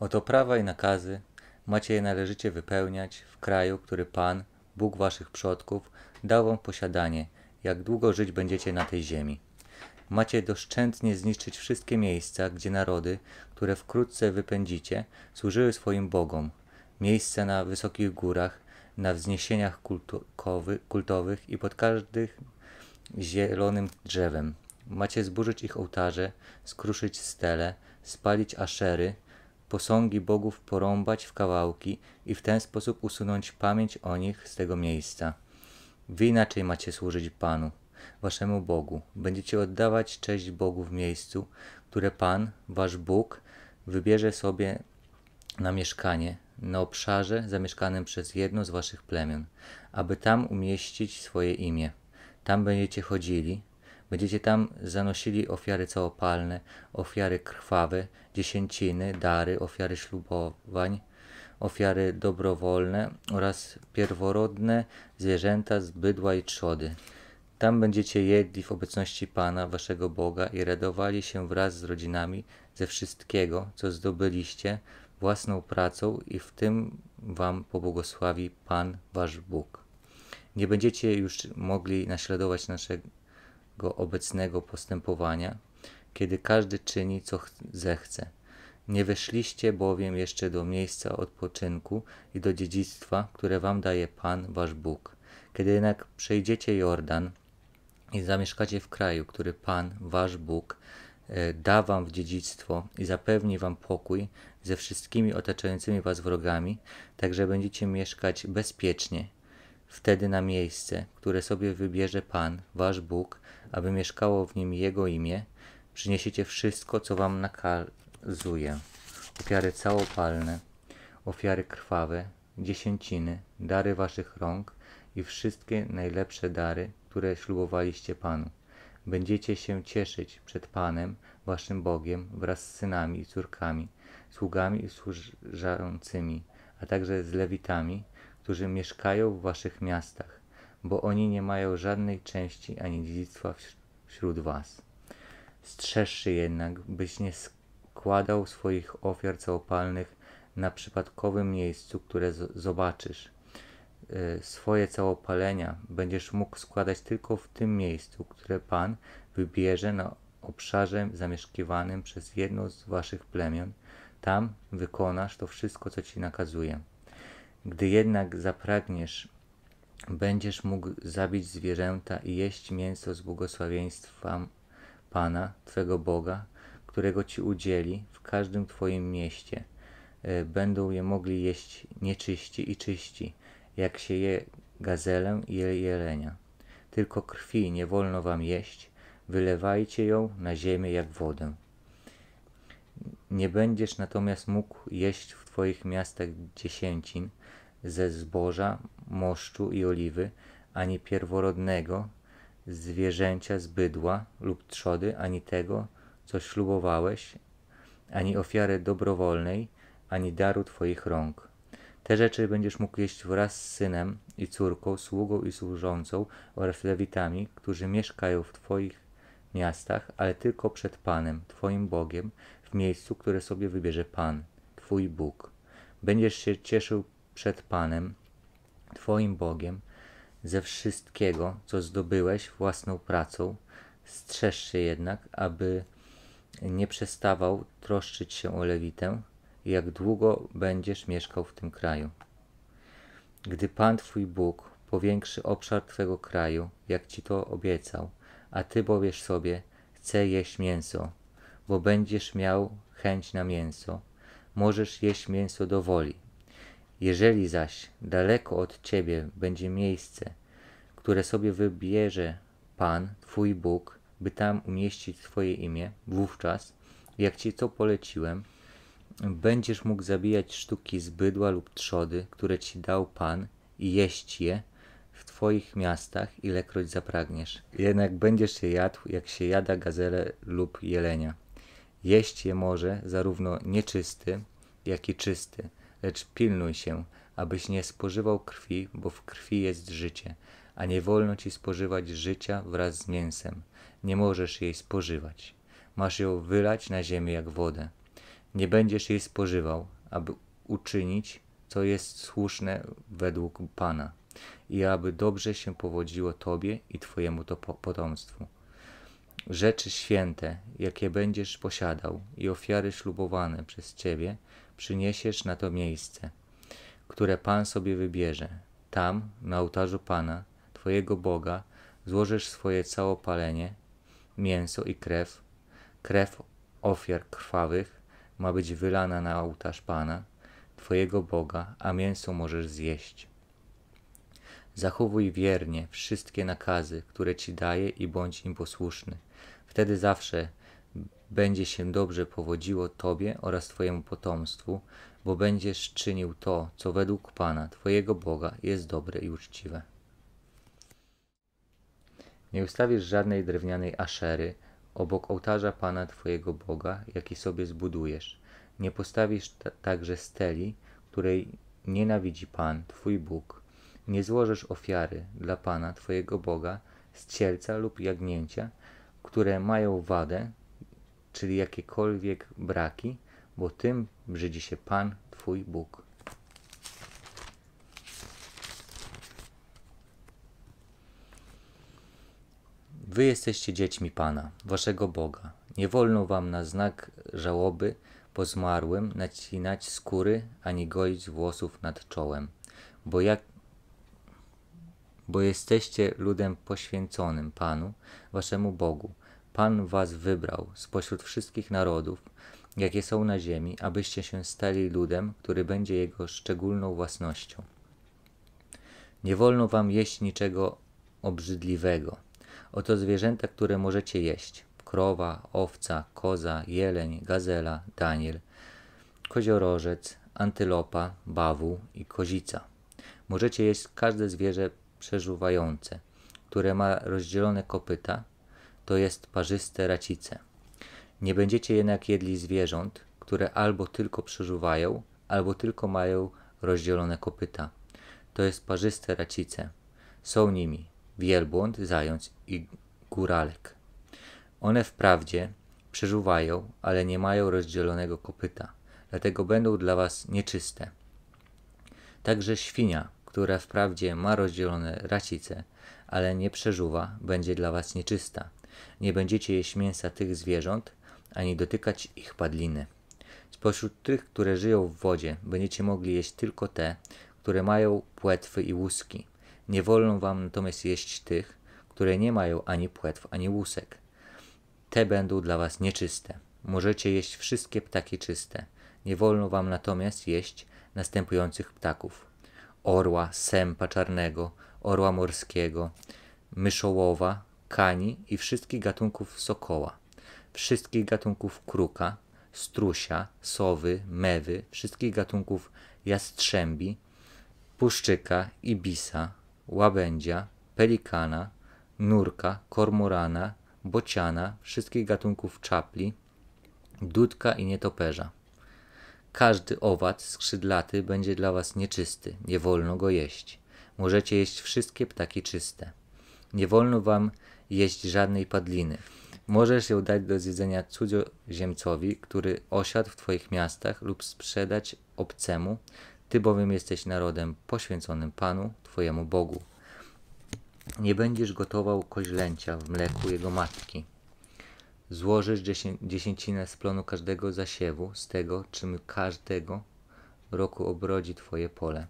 Oto prawa i nakazy macie je należycie wypełniać w kraju, który Pan, Bóg waszych przodków, dał wam posiadanie, jak długo żyć będziecie na tej ziemi. Macie doszczętnie zniszczyć wszystkie miejsca, gdzie narody, które wkrótce wypędzicie, służyły swoim bogom. Miejsca na wysokich górach, na wzniesieniach kultowych i pod każdym zielonym drzewem. Macie zburzyć ich ołtarze, skruszyć stele, spalić aszery, posągi bogów porąbać w kawałki i w ten sposób usunąć pamięć o nich z tego miejsca. Wy inaczej macie służyć Panu, waszemu Bogu. Będziecie oddawać cześć Bogu w miejscu, które Pan, wasz Bóg, wybierze sobie na mieszkanie, na obszarze zamieszkanym przez jedno z waszych plemion, aby tam umieścić swoje imię. Tam będziecie chodzili, Będziecie tam zanosili ofiary całopalne, ofiary krwawe, dziesięciny, dary, ofiary ślubowań, ofiary dobrowolne oraz pierworodne zwierzęta z bydła i trzody. Tam będziecie jedli w obecności Pana, waszego Boga i radowali się wraz z rodzinami ze wszystkiego, co zdobyliście własną pracą i w tym wam pobłogosławi Pan, wasz Bóg. Nie będziecie już mogli naśladować naszego mojego obecnego postępowania, kiedy każdy czyni, co zechce. Nie weszliście bowiem jeszcze do miejsca odpoczynku i do dziedzictwa, które wam daje Pan, wasz Bóg. Kiedy jednak przejdziecie Jordan i zamieszkacie w kraju, który Pan, wasz Bóg, e, da wam w dziedzictwo i zapewni wam pokój ze wszystkimi otaczającymi was wrogami, tak że będziecie mieszkać bezpiecznie. Wtedy na miejsce, które sobie wybierze Pan, wasz Bóg, aby mieszkało w nim Jego imię, przyniesiecie wszystko, co wam nakazuje: Ofiary całopalne, ofiary krwawe, dziesięciny, dary waszych rąk i wszystkie najlepsze dary, które ślubowaliście Panu. Będziecie się cieszyć przed Panem, waszym Bogiem, wraz z synami i córkami, sługami i służącymi, a także z lewitami, którzy mieszkają w waszych miastach bo oni nie mają żadnej części ani dziedzictwa wśród was. Strzeższy jednak, byś nie składał swoich ofiar całopalnych na przypadkowym miejscu, które zobaczysz. Y, swoje całopalenia będziesz mógł składać tylko w tym miejscu, które Pan wybierze na obszarze zamieszkiwanym przez jedno z waszych plemion. Tam wykonasz to wszystko, co ci nakazuje. Gdy jednak zapragniesz będziesz mógł zabić zwierzęta i jeść mięso z błogosławieństwa Pana, Twego Boga, którego Ci udzieli w każdym Twoim mieście. E, będą je mogli jeść nieczyści i czyści, jak się je gazelę i jelenia. Tylko krwi nie wolno Wam jeść, wylewajcie ją na ziemię jak wodę. Nie będziesz natomiast mógł jeść w Twoich miastach dziesięcin ze zboża, moszczu i oliwy, ani pierworodnego zwierzęcia z bydła lub trzody, ani tego, co ślubowałeś, ani ofiary dobrowolnej, ani daru Twoich rąk. Te rzeczy będziesz mógł jeść wraz z synem i córką, sługą i służącą oraz lewitami, którzy mieszkają w Twoich miastach, ale tylko przed Panem, Twoim Bogiem, w miejscu, które sobie wybierze Pan, Twój Bóg. Będziesz się cieszył przed Panem, Twoim Bogiem, ze wszystkiego, co zdobyłeś własną pracą. Strzeż się jednak, aby nie przestawał troszczyć się o Lewitę, jak długo będziesz mieszkał w tym kraju. Gdy Pan Twój Bóg powiększy obszar Twego kraju, jak Ci to obiecał, a Ty powiesz sobie, chcę jeść mięso, bo będziesz miał chęć na mięso, możesz jeść mięso do woli, jeżeli zaś daleko od ciebie będzie miejsce, które sobie wybierze Pan, Twój Bóg, by tam umieścić Twoje imię, wówczas, jak Ci to poleciłem, będziesz mógł zabijać sztuki z bydła lub trzody, które Ci dał Pan i jeść je w Twoich miastach, ilekroć zapragniesz. Jednak będziesz je jadł, jak się jada gazele lub jelenia. Jeść je może zarówno nieczysty, jak i czysty, Lecz pilnuj się, abyś nie spożywał krwi, bo w krwi jest życie, a nie wolno ci spożywać życia wraz z mięsem. Nie możesz jej spożywać. Masz ją wylać na ziemię jak wodę. Nie będziesz jej spożywał, aby uczynić, co jest słuszne według Pana i aby dobrze się powodziło Tobie i Twojemu to potomstwu. Rzeczy święte, jakie będziesz posiadał i ofiary ślubowane przez Ciebie, przyniesiesz na to miejsce, które Pan sobie wybierze. Tam, na ołtarzu Pana, Twojego Boga, złożysz swoje całopalenie, mięso i krew. Krew ofiar krwawych ma być wylana na ołtarz Pana, Twojego Boga, a mięso możesz zjeść. Zachowuj wiernie wszystkie nakazy, które Ci daję i bądź im posłuszny. Wtedy zawsze będzie się dobrze powodziło Tobie oraz Twojemu potomstwu, bo będziesz czynił to, co według Pana, Twojego Boga, jest dobre i uczciwe. Nie ustawisz żadnej drewnianej aszery obok ołtarza Pana Twojego Boga, jaki sobie zbudujesz. Nie postawisz także steli, której nienawidzi Pan, Twój Bóg. Nie złożysz ofiary dla Pana Twojego Boga z cielca lub jagnięcia, które mają wadę czyli jakiekolwiek braki, bo tym brzydzi się Pan Twój Bóg. Wy jesteście dziećmi Pana, Waszego Boga. Nie wolno Wam na znak żałoby po zmarłym nacinać skóry ani goić włosów nad czołem, bo jak bo jesteście ludem poświęconym Panu, Waszemu Bogu, Pan was wybrał spośród wszystkich narodów, jakie są na ziemi, abyście się stali ludem, który będzie jego szczególną własnością. Nie wolno wam jeść niczego obrzydliwego. Oto zwierzęta, które możecie jeść: krowa, owca, koza, jeleń, gazela, daniel, koziorożec, antylopa, bawu i kozica. Możecie jeść każde zwierzę przeżuwające, które ma rozdzielone kopyta, to jest parzyste racice. Nie będziecie jednak jedli zwierząt, które albo tylko przeżuwają, albo tylko mają rozdzielone kopyta. To jest parzyste racice. Są nimi wielbłąd, zając i góralek. One wprawdzie przeżuwają, ale nie mają rozdzielonego kopyta, dlatego będą dla was nieczyste. Także świnia, która wprawdzie ma rozdzielone racice, ale nie przeżuwa, będzie dla was nieczysta nie będziecie jeść mięsa tych zwierząt, ani dotykać ich padliny. Spośród tych, które żyją w wodzie, będziecie mogli jeść tylko te, które mają płetwy i łuski. Nie wolno wam natomiast jeść tych, które nie mają ani płetw, ani łusek. Te będą dla was nieczyste. Możecie jeść wszystkie ptaki czyste. Nie wolno wam natomiast jeść następujących ptaków: orła, sępa czarnego, orła morskiego, myszołowa, kani i wszystkich gatunków sokoła, wszystkich gatunków kruka, strusia, sowy, mewy, wszystkich gatunków jastrzębi, puszczyka, ibisa, łabędzia, pelikana, nurka, kormorana, bociana, wszystkich gatunków czapli, dudka i nietoperza. Każdy owad skrzydlaty będzie dla was nieczysty, nie wolno go jeść. Możecie jeść wszystkie ptaki czyste. Nie wolno wam jeść żadnej padliny. Możesz ją dać do zjedzenia cudzoziemcowi, który osiadł w Twoich miastach lub sprzedać obcemu, Ty bowiem jesteś narodem poświęconym Panu, Twojemu Bogu. Nie będziesz gotował koźlęcia w mleku jego matki. Złożysz dziesięcinę z plonu każdego zasiewu, z tego, czym każdego roku obrodzi Twoje pole.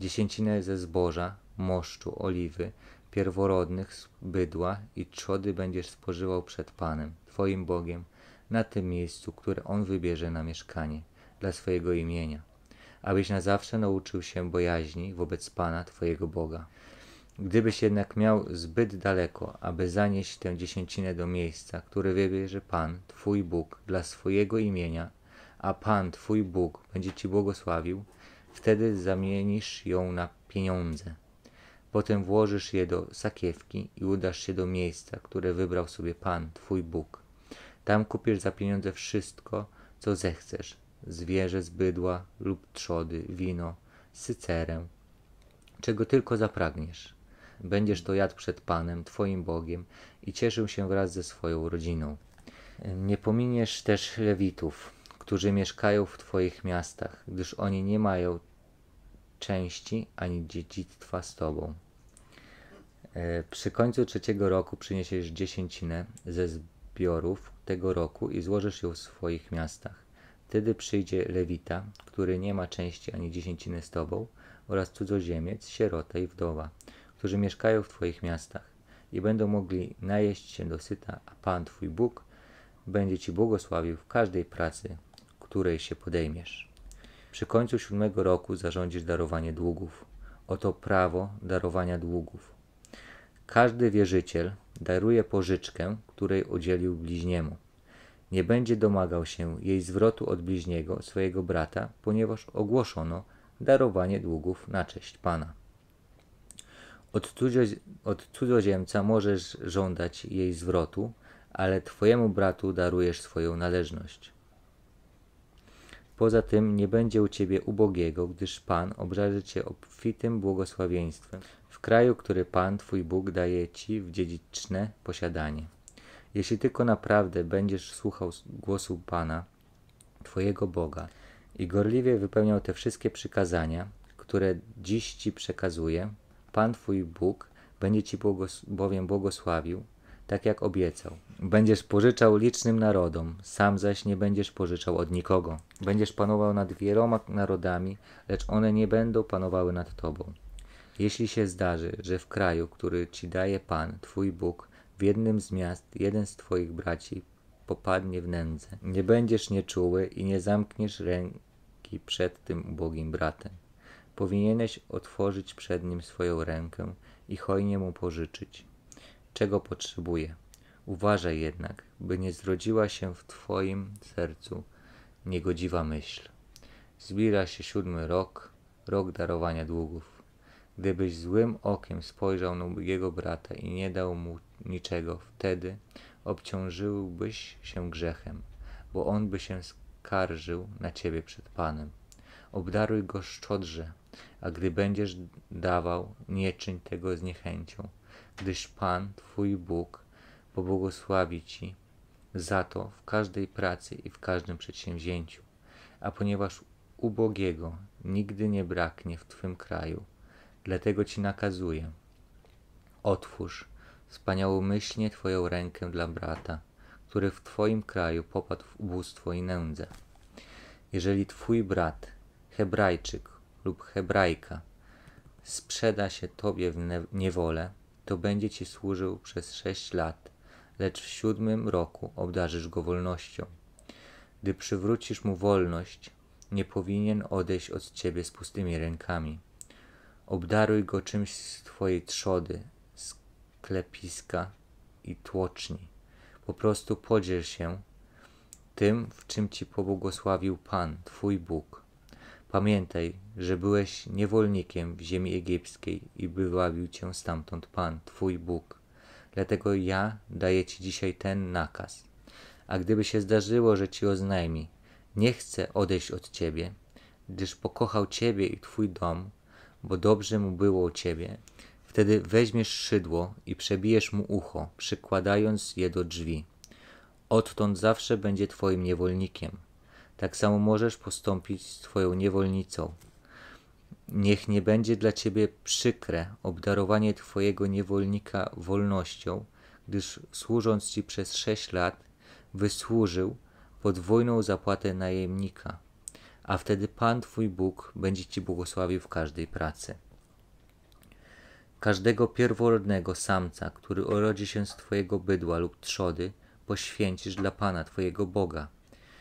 Dziesięcinę ze zboża, moszczu, oliwy, pierworodnych z bydła i trzody będziesz spożywał przed Panem, Twoim Bogiem, na tym miejscu, które On wybierze na mieszkanie dla swojego imienia, abyś na zawsze nauczył się bojaźni wobec Pana, Twojego Boga. Gdybyś jednak miał zbyt daleko, aby zanieść tę dziesięcinę do miejsca, które wybierze Pan, Twój Bóg, dla swojego imienia, a Pan, Twój Bóg, będzie Ci błogosławił, wtedy zamienisz ją na pieniądze Potem włożysz je do sakiewki i udasz się do miejsca, które wybrał sobie Pan, Twój Bóg. Tam kupisz za pieniądze wszystko, co zechcesz: zwierzę z bydła lub trzody, wino, sycerę, czego tylko zapragniesz. Będziesz to jadł przed Panem, Twoim Bogiem i cieszył się wraz ze swoją rodziną. Nie pominiesz też Lewitów, którzy mieszkają w Twoich miastach, gdyż oni nie mają części ani dziedzictwa z Tobą. E, przy końcu trzeciego roku przyniesiesz dziesięcinę ze zbiorów tego roku i złożysz ją w swoich miastach. Wtedy przyjdzie lewita, który nie ma części ani dziesięciny z tobą, oraz cudzoziemiec, sierota i wdowa, którzy mieszkają w twoich miastach i będą mogli najeść się dosyta, a Pan twój Bóg będzie ci błogosławił w każdej pracy, której się podejmiesz. Przy końcu siódmego roku zarządzisz darowanie długów. Oto prawo darowania długów każdy wierzyciel daruje pożyczkę, której udzielił bliźniemu. Nie będzie domagał się jej zwrotu od bliźniego, swojego brata, ponieważ ogłoszono darowanie długów na cześć Pana. Od, od cudzoziemca możesz żądać jej zwrotu, ale Twojemu bratu darujesz swoją należność. Poza tym nie będzie u ciebie ubogiego, gdyż Pan obdarzy cię obfitym błogosławieństwem, kraju, który Pan Twój Bóg daje Ci w dziedziczne posiadanie. Jeśli tylko naprawdę będziesz słuchał głosu Pana, Twojego Boga, i gorliwie wypełniał te wszystkie przykazania, które dziś Ci przekazuje, Pan Twój Bóg będzie Ci błogos bowiem błogosławił, tak jak obiecał. Będziesz pożyczał licznym narodom, sam zaś nie będziesz pożyczał od nikogo. Będziesz panował nad wieloma narodami, lecz one nie będą panowały nad Tobą. Jeśli się zdarzy, że w kraju, który ci daje Pan, Twój Bóg, w jednym z miast jeden z Twoich braci popadnie w nędzę, nie będziesz nieczuły i nie zamkniesz ręki przed tym ubogim bratem. Powinieneś otworzyć przed nim swoją rękę i hojnie mu pożyczyć, czego potrzebuje. Uważaj jednak, by nie zrodziła się w Twoim sercu niegodziwa myśl. Zbliża się siódmy rok, rok darowania długów. Gdybyś złym okiem spojrzał na jego brata i nie dał mu niczego, wtedy obciążyłbyś się grzechem, bo on by się skarżył na ciebie przed Panem. Obdaruj go szczodrze, a gdy będziesz dawał, nie czyń tego z niechęcią, gdyż Pan, Twój Bóg, pobłogosławi Ci za to w każdej pracy i w każdym przedsięwzięciu, a ponieważ ubogiego nigdy nie braknie w Twym kraju, Dlatego ci nakazuję. Otwórz wspaniałomyślnie twoją rękę dla brata, który w twoim kraju popadł w ubóstwo i nędzę. Jeżeli twój brat, Hebrajczyk lub Hebrajka, sprzeda się tobie w niewolę, to będzie ci służył przez sześć lat, lecz w siódmym roku obdarzysz go wolnością. Gdy przywrócisz mu wolność, nie powinien odejść od ciebie z pustymi rękami. Obdaruj go czymś z twojej trzody, sklepiska i tłoczni. Po prostu podziel się tym, w czym ci pobłogosławił Pan, twój Bóg. Pamiętaj, że byłeś niewolnikiem w ziemi egipskiej i wywabił cię stamtąd Pan, Twój Bóg. Dlatego ja daję Ci dzisiaj ten nakaz. A gdyby się zdarzyło, że Ci oznajmi, nie chcę odejść od Ciebie, gdyż pokochał Ciebie i Twój dom, bo dobrze mu było o ciebie. Wtedy weźmiesz szydło i przebijesz mu ucho, przykładając je do drzwi. Odtąd zawsze będzie twoim niewolnikiem. Tak samo możesz postąpić z twoją niewolnicą. Niech nie będzie dla ciebie przykre obdarowanie twojego niewolnika wolnością, gdyż służąc ci przez sześć lat, wysłużył podwójną zapłatę najemnika a wtedy Pan Twój Bóg będzie Ci błogosławił w każdej pracy. Każdego pierworodnego samca, który urodzi się z Twojego bydła lub trzody, poświęcisz dla Pana Twojego Boga.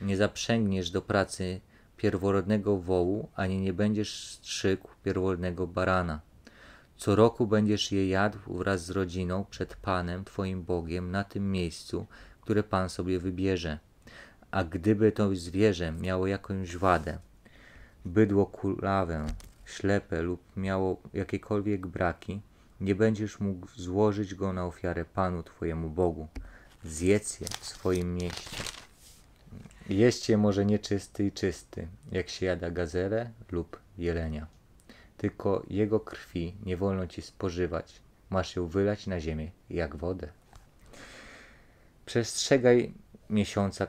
Nie zaprzęgniesz do pracy pierworodnego wołu, ani nie będziesz strzykł pierworodnego barana. Co roku będziesz je jadł wraz z rodziną przed Panem Twoim Bogiem na tym miejscu, które Pan sobie wybierze. A gdyby to zwierzę miało jakąś wadę, bydło kulawę, ślepe lub miało jakiekolwiek braki, nie będziesz mógł złożyć go na ofiarę Panu Twojemu Bogu. Zjedz je w swoim mieście. je może nieczysty i czysty, jak się jada gazelę lub jelenia. Tylko jego krwi nie wolno ci spożywać. Masz ją wylać na ziemię jak wodę. Przestrzegaj miesiąca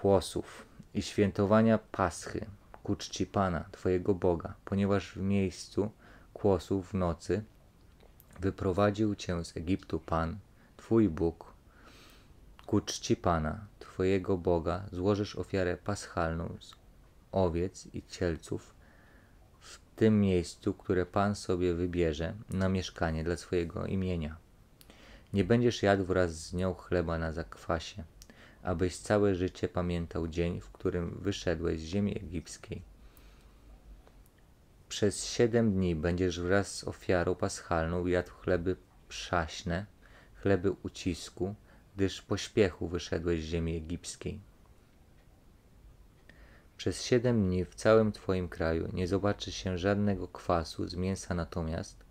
kłosów i świętowania Paschy ku czci Pana, Twojego Boga, ponieważ w miejscu kłosów w nocy wyprowadził Cię z Egiptu Pan, Twój Bóg. Ku czci Pana, Twojego Boga, złożysz ofiarę paschalną z owiec i cielców w tym miejscu, które Pan sobie wybierze na mieszkanie dla swojego imienia. Nie będziesz jadł wraz z nią chleba na zakwasie abyś całe życie pamiętał dzień, w którym wyszedłeś z ziemi egipskiej. Przez siedem dni będziesz wraz z ofiarą paschalną jadł chleby przaśne, chleby ucisku, gdyż pośpiechu wyszedłeś z ziemi egipskiej. Przez siedem dni w całym Twoim kraju nie zobaczy się żadnego kwasu z mięsa natomiast,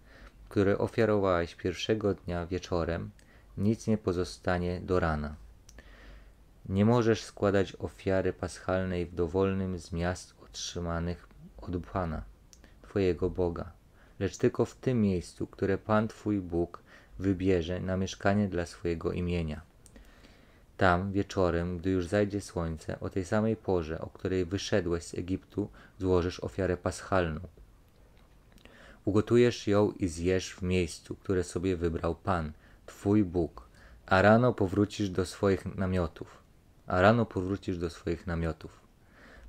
które ofiarowałeś pierwszego dnia wieczorem, nic nie pozostanie do rana. Nie możesz składać ofiary paschalnej w dowolnym z miast otrzymanych od Pana, Twojego Boga, lecz tylko w tym miejscu, które Pan Twój Bóg wybierze na mieszkanie dla swojego imienia. Tam wieczorem, gdy już zajdzie słońce, o tej samej porze, o której wyszedłeś z Egiptu, złożysz ofiarę paschalną. Ugotujesz ją i zjesz w miejscu, które sobie wybrał Pan, Twój Bóg, a rano powrócisz do swoich namiotów a rano powrócisz do swoich namiotów.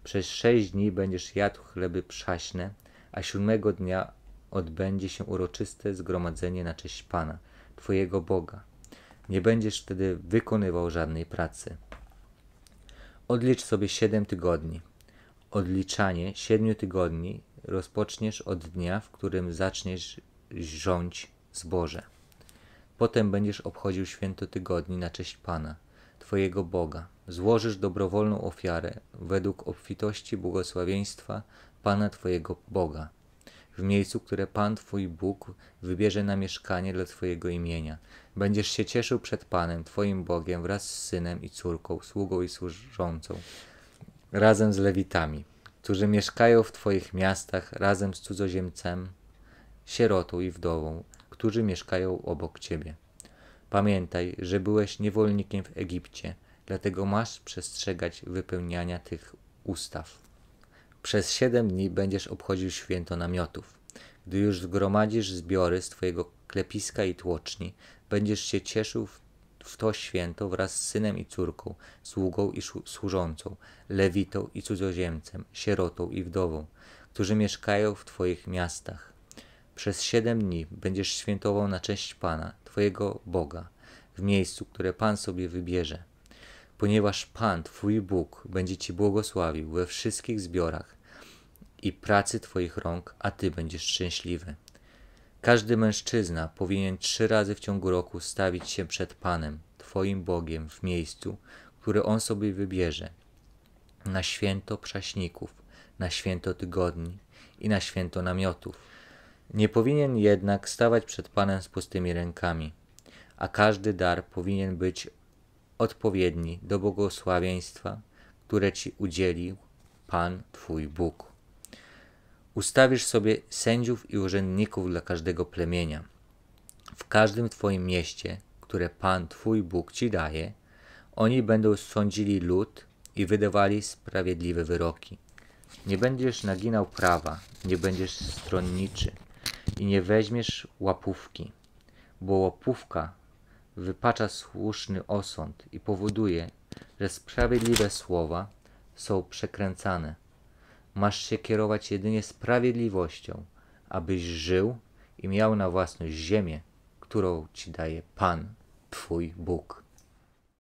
Przez sześć dni będziesz jadł chleby przaśne, a siódmego dnia odbędzie się uroczyste zgromadzenie na cześć Pana, Twojego Boga. Nie będziesz wtedy wykonywał żadnej pracy. Odlicz sobie siedem tygodni. Odliczanie siedmiu tygodni rozpoczniesz od dnia, w którym zaczniesz rządź zboże. Potem będziesz obchodził święto tygodni na cześć Pana – Twojego Boga. Złożysz dobrowolną ofiarę według obfitości błogosławieństwa Pana Twojego Boga, w miejscu, które Pan Twój Bóg wybierze na mieszkanie dla Twojego imienia. Będziesz się cieszył przed Panem, Twoim Bogiem, wraz z synem i córką, sługą i służącą, razem z Lewitami, którzy mieszkają w Twoich miastach, razem z cudzoziemcem, sierotą i wdową, którzy mieszkają obok Ciebie. Pamiętaj, że byłeś niewolnikiem w Egipcie, dlatego masz przestrzegać wypełniania tych ustaw. Przez siedem dni będziesz obchodził święto namiotów. Gdy już zgromadzisz zbiory z twojego klepiska i tłoczni, będziesz się cieszył w to święto wraz z synem i córką, sługą i służącą, lewitą i cudzoziemcem, sierotą i wdową, którzy mieszkają w twoich miastach. Przez siedem dni będziesz świętował na cześć Pana, Twojego Boga, w miejscu, które Pan sobie wybierze. Ponieważ Pan, Twój Bóg, będzie Ci błogosławił we wszystkich zbiorach i pracy Twoich rąk, a Ty będziesz szczęśliwy. Każdy mężczyzna powinien trzy razy w ciągu roku stawić się przed Panem, Twoim Bogiem, w miejscu, które On sobie wybierze. Na święto prześników, na święto tygodni i na święto namiotów nie powinien jednak stawać przed Panem z pustymi rękami, a każdy dar powinien być odpowiedni do błogosławieństwa, które Ci udzielił Pan Twój Bóg. Ustawisz sobie sędziów i urzędników dla każdego plemienia. W każdym Twoim mieście, które Pan Twój Bóg Ci daje, oni będą sądzili lud i wydawali sprawiedliwe wyroki. Nie będziesz naginał prawa, nie będziesz stronniczy, i nie weźmiesz łapówki, bo łapówka wypacza słuszny osąd i powoduje, że sprawiedliwe słowa są przekręcane. Masz się kierować jedynie sprawiedliwością, abyś żył i miał na własność ziemię, którą ci daje Pan, Twój Bóg.